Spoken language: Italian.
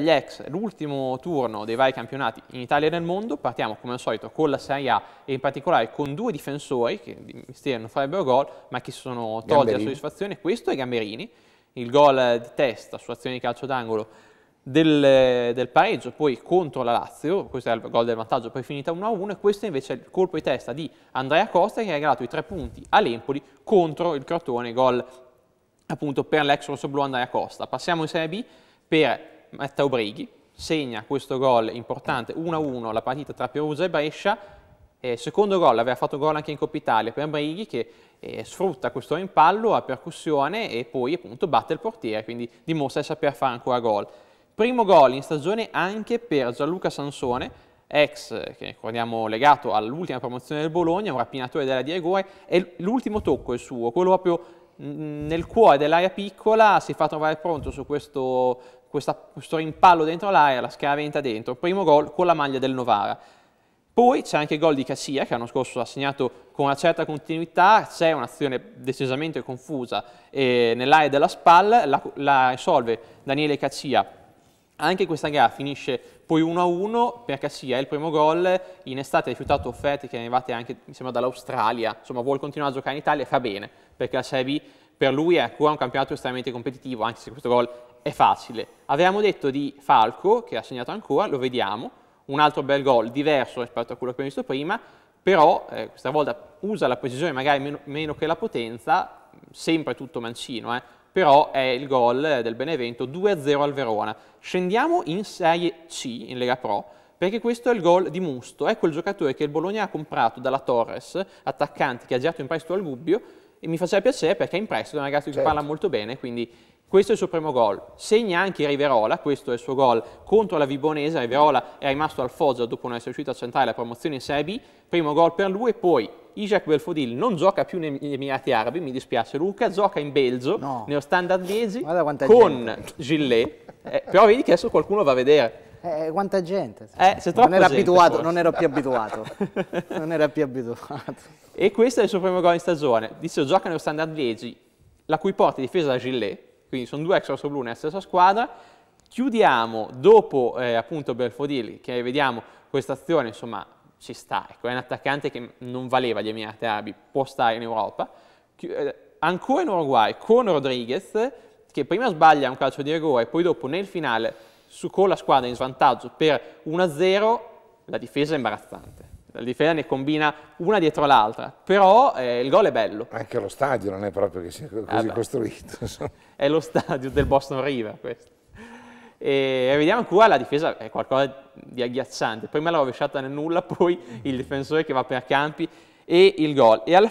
agli ex, l'ultimo turno dei vari campionati in Italia e nel mondo, partiamo come al solito con la Serie A e in particolare con due difensori che di mestiere non farebbero gol ma che si sono tolti Gamberini. la soddisfazione, questo è Gamberini, il gol di testa su azione di calcio d'angolo del, del, pareggio poi contro la Lazio, questo è il gol del vantaggio, poi finita 1-1 e questo invece è il colpo di testa di Andrea Costa che ha regalato i tre punti all'Empoli contro il Crotone, gol appunto per l'ex rosso blu Andrea Costa. Passiamo in Serie B per Matteo Breghi segna questo gol importante 1-1 la partita tra Perugia e Brescia. Eh, secondo gol, aveva fatto gol anche in Coppa Italia per Breghi che eh, sfrutta questo impallo a percussione e poi appunto batte il portiere, quindi dimostra di saper fare ancora gol. Primo gol in stagione anche per Gianluca Sansone, ex, che ricordiamo legato all'ultima promozione del Bologna, un rapinatore della Diegore, e l'ultimo tocco è suo, quello proprio nel cuore dell'area piccola si fa trovare pronto su questo, questa, questo rimpallo dentro l'area, la scaraventa dentro, primo gol con la maglia del Novara. Poi c'è anche il gol di Cassia che l'anno scorso ha segnato con una certa continuità, c'è un'azione decisamente confusa eh, nell'area della SPAL, la, la risolve Daniele Cassia anche questa gara finisce poi 1-1 perché sì, è il primo gol, in estate ha rifiutato offerte che arrivate anche dall'Australia, insomma vuole continuare a giocare in Italia e fa bene, perché la Serie B per lui è ancora un campionato estremamente competitivo, anche se questo gol è facile. Avevamo detto di Falco, che ha segnato ancora, lo vediamo, un altro bel gol, diverso rispetto a quello che abbiamo visto prima, però eh, questa volta usa la precisione magari meno, meno che la potenza, sempre tutto mancino, eh, però è il gol del Benevento 2-0 al Verona. Scendiamo in Serie C, in Lega Pro, perché questo è il gol di Musto, è ecco quel giocatore che il Bologna ha comprato dalla Torres, attaccante che ha girato in prestito al Gubbio, e mi faceva piacere perché è in prestito, è un ragazzo che certo. parla molto bene, quindi questo è il suo primo gol. Segna anche Riverola, questo è il suo gol contro la Vibonese, Riverola è rimasto al Foggia dopo non essere uscito a centrale la promozione in Serie B, primo gol per lui e poi Isaac Belfodil non gioca più negli Emirati Arabi, mi dispiace Luca, gioca in Belgio, no. nello standardesi, con gente. Gillet, eh, però vedi che adesso qualcuno va a vedere. Eh, eh quanta gente, eh, non, era gente abituato, non, ero più abituato, non era più abituato. E questo è il suo primo gol in stagione, dicevo gioca nello standard standardesi, la cui porta è difesa da Gillet, quindi sono due ex rossoblù nella stessa squadra, chiudiamo dopo eh, appunto Belfodil che vediamo questa azione insomma ci sta, ecco, è un attaccante che non valeva gli Emirati Arabi, può stare in Europa. Eh, ancora in Uruguay con Rodriguez, che prima sbaglia un calcio di rigore, poi dopo nel finale su, con la squadra in svantaggio per 1-0, la difesa è imbarazzante. La difesa ne combina una dietro l'altra, però eh, il gol è bello. Anche lo stadio non è proprio che sia così ah, costruito. è lo stadio del Boston River questo. E vediamo qua la difesa è qualcosa di agghiacciante. Poi me l'ha rovesciata nel nulla, poi il difensore che va per campi e il gol. E alla